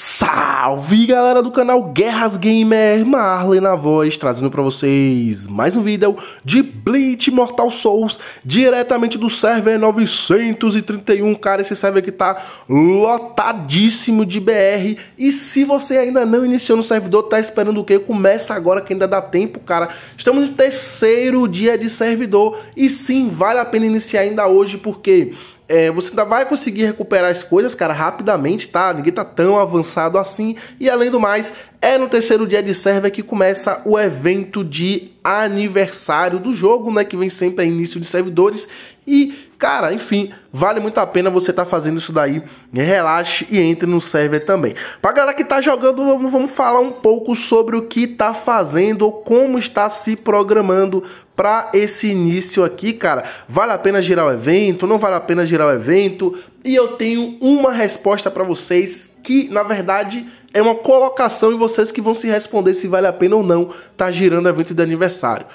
Salve galera do canal Guerras Gamer, Marley na voz, trazendo para vocês mais um vídeo de Bleach Mortal Souls, diretamente do server 931, cara, esse server aqui tá lotadíssimo de BR, e se você ainda não iniciou no servidor, tá esperando o quê? Começa agora que ainda dá tempo, cara, estamos no terceiro dia de servidor, e sim, vale a pena iniciar ainda hoje, porque é, você ainda vai conseguir recuperar as coisas, cara, rapidamente, tá? Ninguém tá tão avançado assim. E além do mais, é no terceiro dia de server que começa o evento de aniversário do jogo, né? Que vem sempre a início de servidores. E, cara, enfim, vale muito a pena você estar tá fazendo isso daí. Relaxe e entre no server também. Pra galera que tá jogando, vamos falar um pouco sobre o que tá fazendo, como está se programando para esse início aqui, cara. Vale a pena girar o evento? Não vale a pena girar o evento? E eu tenho uma resposta para vocês que, na verdade, é uma colocação e vocês que vão se responder se vale a pena ou não tá girando evento de aniversário.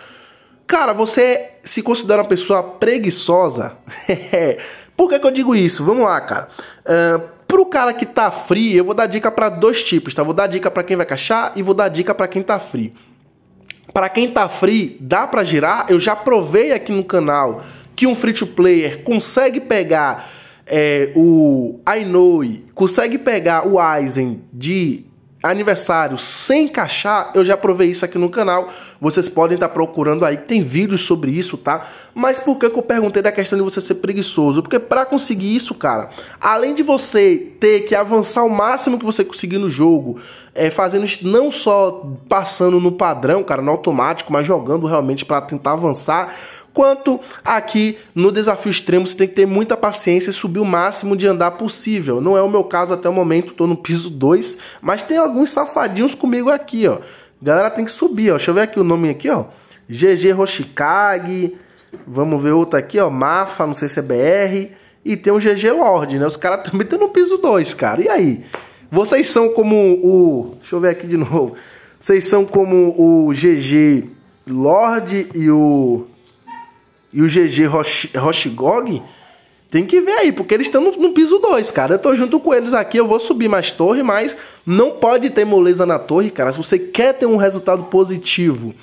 Cara, você se considera uma pessoa preguiçosa? Por que, que, eu digo isso? Vamos lá, cara. Uh, pro cara que tá frio, eu vou dar dica para dois tipos, tá? Vou dar dica para quem vai cachar e vou dar dica para quem tá frio. Para quem tá frio, dá para girar? Eu já provei aqui no canal que um free to player consegue pegar é, o Ainoi, consegue pegar o Aizen de aniversário sem encaixar, eu já provei isso aqui no canal. Vocês podem estar tá procurando aí, tem vídeos sobre isso, tá? Mas por que, que eu perguntei da questão de você ser preguiçoso? Porque para conseguir isso, cara, além de você ter que avançar o máximo que você conseguir no jogo, é, fazendo isso não só passando no padrão, cara, no automático, mas jogando realmente para tentar avançar, quanto aqui no desafio extremo você tem que ter muita paciência e subir o máximo de andar possível. Não é o meu caso até o momento, estou no piso 2, mas tem alguns safadinhos comigo aqui, ó. Galera tem que subir, ó. Deixa eu ver aqui o nome aqui, ó. GG Roshikage, vamos ver outro aqui, ó, Mafa, não sei se é BR, e tem o GG Lord, né? Os caras também estão no piso 2, cara. E aí? Vocês são como o, deixa eu ver aqui de novo. Vocês são como o GG Lord e o e o GG Roshigog, tem que ver aí, porque eles estão no, no piso 2, cara. Eu tô junto com eles aqui, eu vou subir mais torre, mas não pode ter moleza na torre, cara. Se você quer ter um resultado positivo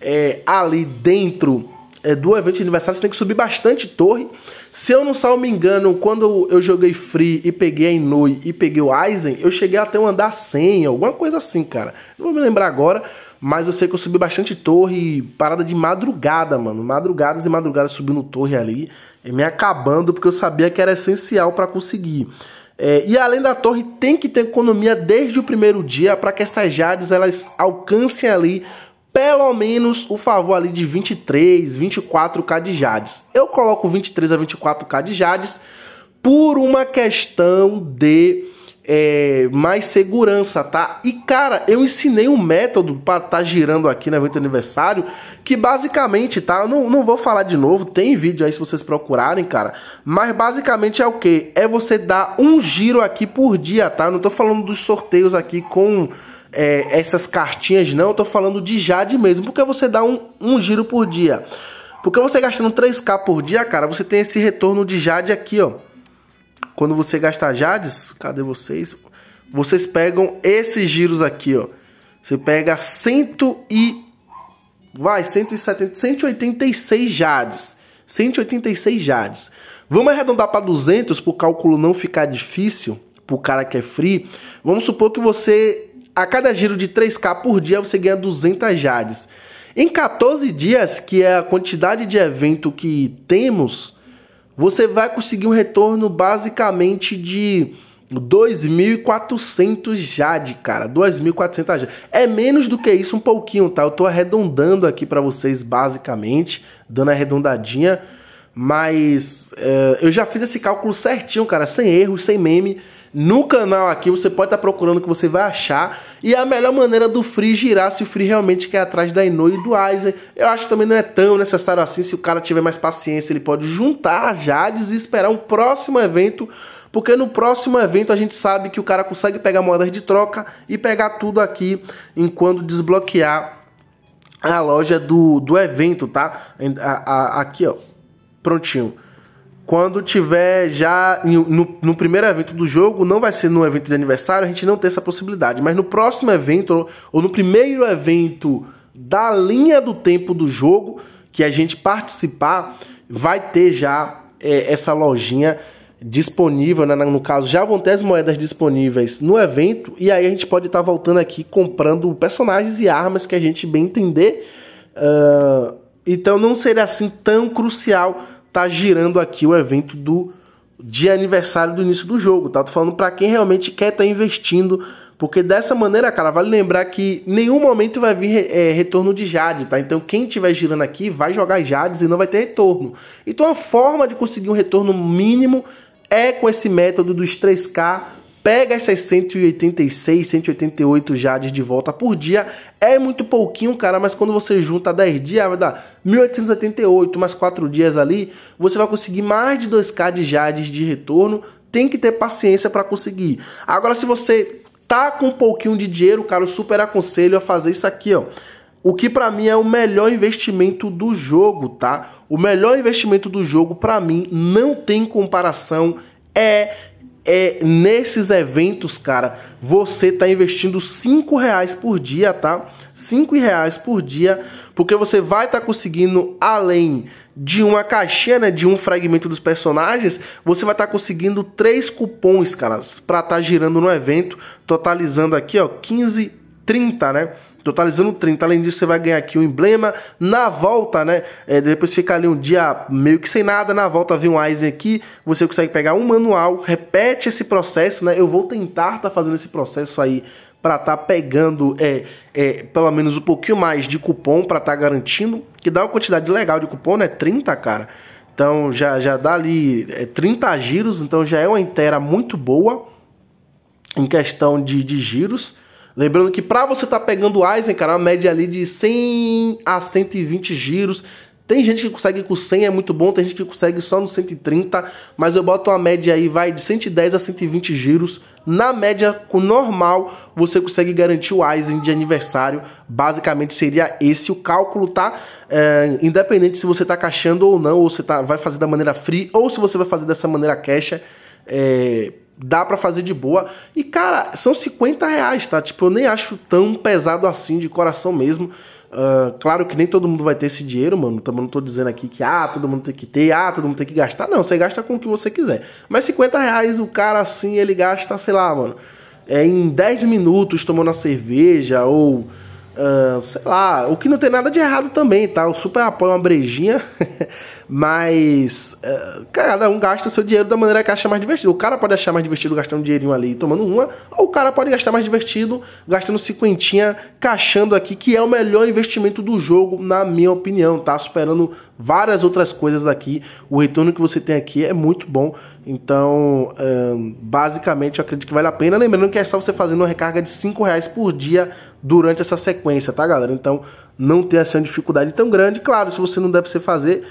é, ali dentro é, do evento de aniversário, você tem que subir bastante torre. Se eu não salvo me engano, quando eu joguei Free e peguei a Inui e peguei o Aizen, eu cheguei até um andar 100, alguma coisa assim, cara. Não vou me lembrar agora, mas eu sei que eu subi bastante torre, parada de madrugada, mano. Madrugadas e madrugadas subindo torre ali, me acabando, porque eu sabia que era essencial para conseguir. É, e além da torre, tem que ter economia desde o primeiro dia para que essas jades elas alcancem ali pelo menos o favor ali de 23, 24k de jades. Eu coloco 23 a 24k de jades por uma questão de é, mais segurança, tá? E cara, eu ensinei um método para estar tá girando aqui no evento aniversário, que basicamente, tá? Eu não, não vou falar de novo, tem vídeo aí se vocês procurarem, cara. Mas basicamente é o que? É você dar um giro aqui por dia, tá? Eu não tô falando dos sorteios aqui com é, essas cartinhas, não. Eu tô falando de Jade mesmo, porque você dá um, um giro por dia. Porque você gastando 3k por dia, cara, você tem esse retorno de Jade aqui, ó quando você gasta Jades, cadê vocês? Vocês pegam esses giros aqui, ó. Você pega 100 e... Vai, 170, 186 Jades. 186 Jades. Vamos arredondar para 200 para o cálculo não ficar difícil para o cara que é free. Vamos supor que você, a cada giro de 3K por dia, você ganha 200 Jades. Em 14 dias, que é a quantidade de evento que temos, você vai conseguir um retorno basicamente de 2.400 jade, cara. 2.400 jade. É menos do que isso um pouquinho, tá? Eu tô arredondando aqui para vocês basicamente, dando arredondadinha, mas uh, eu já fiz esse cálculo certinho, cara, sem erro, sem meme no canal aqui, você pode estar tá procurando o que você vai achar. E a melhor maneira do Free girar se o Free realmente quer atrás da Inoue e do Aizen. Eu acho que também não é tão necessário assim. Se o cara tiver mais paciência, ele pode juntar a Jades e esperar um próximo evento porque no próximo evento a gente sabe que o cara consegue pegar moedas de troca e pegar tudo aqui enquanto desbloquear a loja do, do evento, tá? A, a, aqui, ó. Prontinho quando tiver já no, no, primeiro evento do jogo, não vai ser no evento de aniversário, a gente não tem essa possibilidade. Mas no próximo evento, ou no primeiro evento da linha do tempo do jogo que a gente participar, vai ter já é, essa lojinha disponível, né? no caso, já vão ter as moedas disponíveis no evento, e aí a gente pode estar tá voltando aqui comprando personagens e armas que a gente bem entender. Uh, então não seria assim tão crucial tá girando aqui o evento do dia aniversário do início do jogo, tá? Tô falando para quem realmente quer estar tá investindo, porque dessa maneira, cara, vale lembrar que nenhum momento vai vir é, retorno de Jade, tá? Então quem tiver girando aqui vai jogar Jades e não vai ter retorno. Então a forma de conseguir um retorno mínimo é com esse método dos 3K pega essas 186, 188 jades de volta por dia, é muito pouquinho, cara, mas quando você junta 10 dias, vai dar 1888, mais 4 dias ali, você vai conseguir mais de 2k de jades de retorno, tem que ter paciência para conseguir. Agora, se você tá com um pouquinho de dinheiro, cara, eu super aconselho a fazer isso aqui, ó. O que para mim é o melhor investimento do jogo, tá? O melhor investimento do jogo para mim não tem comparação é é nesses eventos, cara, você tá investindo 5 reais por dia, tá? 5 reais por dia, porque você vai estar tá conseguindo, além de uma caixinha, né, de um fragmento dos personagens, você vai estar tá conseguindo três cupons, cara, para estar tá girando no evento, totalizando aqui, ó, 15, 30, né? totalizando 30. Além disso, você vai ganhar aqui o um emblema. Na volta, né? É, depois ficar ali um dia meio que sem nada. Na volta vem um Eisen aqui. Você consegue pegar um manual. Repete esse processo, né? Eu vou tentar tá fazendo esse processo aí para estar tá pegando é, é, pelo menos um pouquinho mais de cupom para estar tá garantindo. Que dá uma quantidade legal de cupom, né? 30, cara. Então já, já dá ali é, 30 giros, então já é uma inteira muito boa em questão de, de giros. Lembrando que para você estar tá pegando Eisen, cara, é uma média ali de 100 a 120 giros. Tem gente que consegue com 100, é muito bom, tem gente que consegue só no 130, mas eu boto uma média aí, vai de 110 a 120 giros. Na média, com normal, você consegue garantir o Eisen de aniversário. Basicamente seria esse o cálculo, tá? É, independente se você tá caixando ou não, ou você tá, vai fazer da maneira free, ou se você vai fazer dessa maneira caixa. É, dá para fazer de boa. E, cara, são 50 reais, tá? Tipo, eu nem acho tão pesado assim, de coração mesmo. Uh, claro que nem todo mundo vai ter esse dinheiro, mano. Também não tô dizendo aqui que, ah, todo mundo tem que ter, ah, todo mundo tem que gastar. Não, você gasta com o que você quiser. Mas 50 reais o cara, assim, ele gasta, sei lá, mano, é, em 10 minutos tomando a cerveja ou... Uh, sei lá, o que não tem nada de errado também, tá? o super apoio é uma brejinha, Mas é, cada um gasta o seu dinheiro da maneira que acha mais divertido. O cara pode achar mais divertido gastando um dinheirinho ali e tomando uma, ou o cara pode gastar mais divertido gastando cinquentinha, caixando aqui, que é o melhor investimento do jogo, na minha opinião, tá? Superando várias outras coisas daqui. O retorno que você tem aqui é muito bom. Então, é, basicamente, eu acredito que vale a pena. Lembrando que é só você fazendo uma recarga de 5 reais por dia durante essa sequência, tá, galera? Então, não tem essa dificuldade tão grande. Claro, se você não deve ser fazer,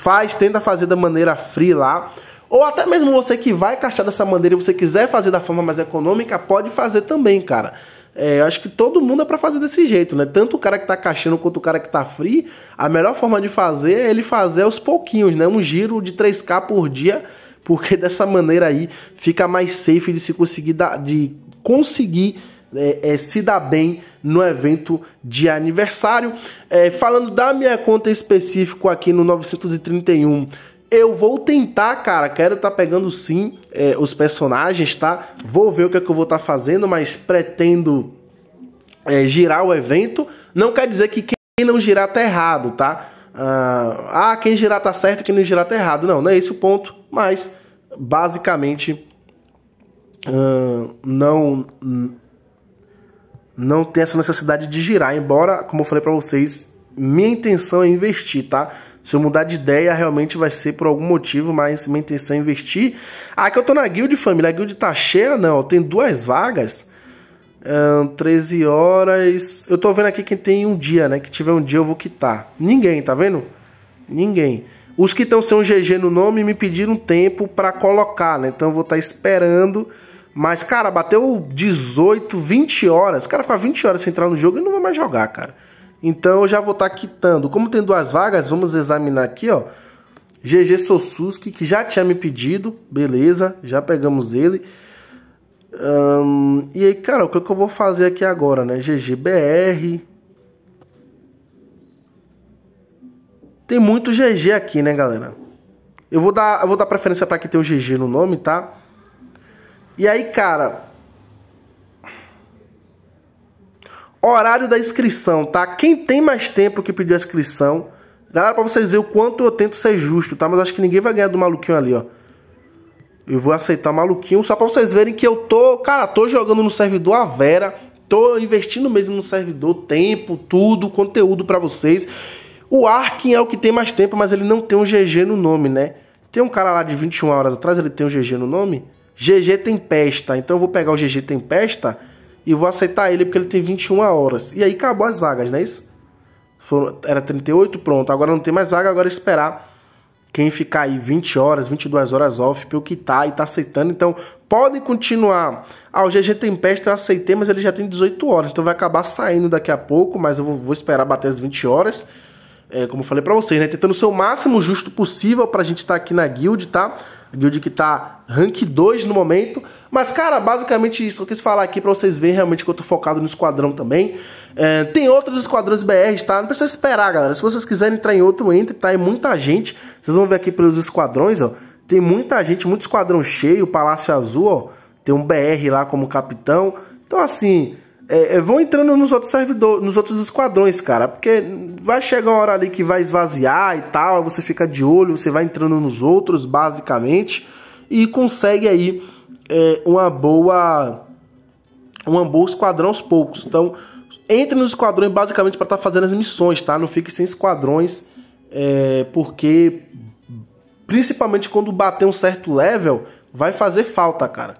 faz, tenta fazer da maneira free lá. Ou até mesmo você que vai caixar dessa maneira e você quiser fazer da forma mais econômica, pode fazer também, cara. É, eu acho que todo mundo é para fazer desse jeito, né? Tanto o cara que tá caixando quanto o cara que tá free, a melhor forma de fazer é ele fazer aos pouquinhos, né? Um giro de 3k por dia, porque dessa maneira aí fica mais safe de se conseguir dar, de conseguir é, é, se dar bem no evento de aniversário. É, falando da minha conta específico aqui no 931, eu vou tentar, cara. Quero estar tá pegando sim é, os personagens, tá? Vou ver o que é que eu vou estar tá fazendo, mas pretendo é, girar o evento. Não quer dizer que quem não girar tá errado, tá? ah, ah quem girar tá certo, quem não girar tá errado. Não, não é esse o ponto, mas basicamente. Uh, não não tem essa necessidade de girar, embora, como eu falei para vocês, minha intenção é investir, tá? Se eu mudar de ideia, realmente vai ser por algum motivo, mas minha intenção é investir. Ah, que eu tô na guild, família. A guild tá cheia? Não, tem duas vagas. Um, 13 horas. Eu tô vendo aqui quem tem um dia, né? Que tiver um dia eu vou quitar. Ninguém, tá vendo? Ninguém. Os que estão sem um GG no nome me pediram tempo para colocar, né? Então eu vou estar tá esperando mas, cara, bateu 18, 20 horas. Cara, ficar 20 horas sem entrar no jogo e não vai mais jogar, cara. Então eu já vou estar tá quitando. Como tem duas vagas, vamos examinar aqui, ó. GG Sossuski, que já tinha me pedido. Beleza, já pegamos ele. e aí, cara, o que, que eu vou fazer aqui agora, né? GGBR. Tem muito GG aqui, né, galera? Eu vou dar, eu vou dar preferência para que tenha um GG no nome, Tá? E aí, cara, horário da inscrição, tá? Quem tem mais tempo que pediu a inscrição, galera, para vocês verem o quanto eu tento ser justo, tá? Mas acho que ninguém vai ganhar do maluquinho ali, ó. Eu vou aceitar maluquinho, só para vocês verem que eu tô, cara, tô jogando no servidor a Vera, tô investindo mesmo no servidor, tempo, tudo, conteúdo para vocês. O Arkin é o que tem mais tempo, mas ele não tem um GG no nome, né? Tem um cara lá de 21 horas atrás, ele tem um GG no nome? GG Tempesta. Então eu vou pegar o GG Tempesta e vou aceitar ele porque ele tem 21 horas. E aí acabou as vagas, não é isso? Foram, era 38, pronto. Agora não tem mais vaga, agora é esperar quem ficar aí 20 horas, 22 horas off, pelo que tá e tá aceitando. Então podem continuar. Ah, o GG Tempesta eu aceitei, mas ele já tem 18 horas. Então vai acabar saindo daqui a pouco, mas eu vou, vou esperar bater as 20 horas. É, como eu falei para vocês, né? Tentando ser o máximo justo possível pra gente estar tá aqui na guild, tá? Guild que tá rank 2 no momento. Mas, cara, basicamente isso. Eu quis falar aqui pra vocês verem realmente que eu tô focado no esquadrão também. É, tem outros esquadrões BRs, tá? Não precisa esperar, galera. Se vocês quiserem entrar em outro, entre, tá? É muita gente. Vocês vão ver aqui pelos esquadrões, ó. Tem muita gente, muito esquadrão cheio. Palácio Azul, ó. Tem um BR lá como capitão. Então, assim, é, é, vão entrando nos outros servidores, nos outros esquadrões, cara, porque vai chegar uma hora ali que vai esvaziar e tal, você fica de olho, você vai entrando nos outros, basicamente, e consegue aí é, uma boa uma boa esquadrão aos poucos. Então, entre nos esquadrões basicamente para estar tá fazendo as missões, tá? Não fique sem esquadrões, é, porque principalmente quando bater um certo level, vai fazer falta, cara.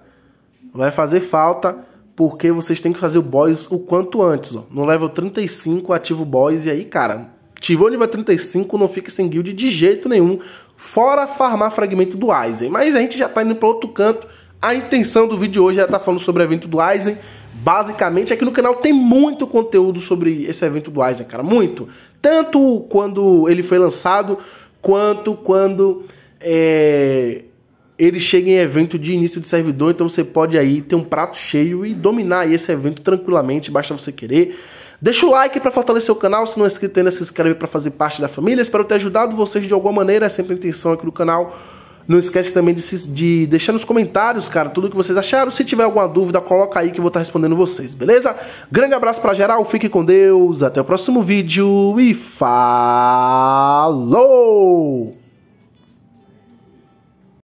Vai fazer falta porque vocês têm que fazer o boss o quanto antes, ó. No level 35, ativa o boss e aí, cara, ativou o nível 35, não fica sem guild de jeito nenhum. Fora farmar fragmento do Aizen. Mas a gente já tá indo para outro canto. A intenção do vídeo hoje é estar tá falando sobre o evento do Aizen. Basicamente, aqui no canal tem muito conteúdo sobre esse evento do Aizen, cara. Muito. Tanto quando ele foi lançado, quanto quando é, ele chega em evento de início de servidor, então você pode aí ter um prato cheio e dominar esse evento tranquilamente, basta você querer. Deixa o like para fortalecer o canal, se não é inscrito ainda, se inscreve para fazer parte da família. Espero ter ajudado vocês de alguma maneira, é sempre a intenção aqui do canal. Não esquece também de, se, de, deixar nos comentários, cara, tudo o que vocês acharam. Se tiver alguma dúvida, coloca aí que eu vou estar respondendo vocês, beleza? Grande abraço para geral, fique com Deus, até o próximo vídeo e falou!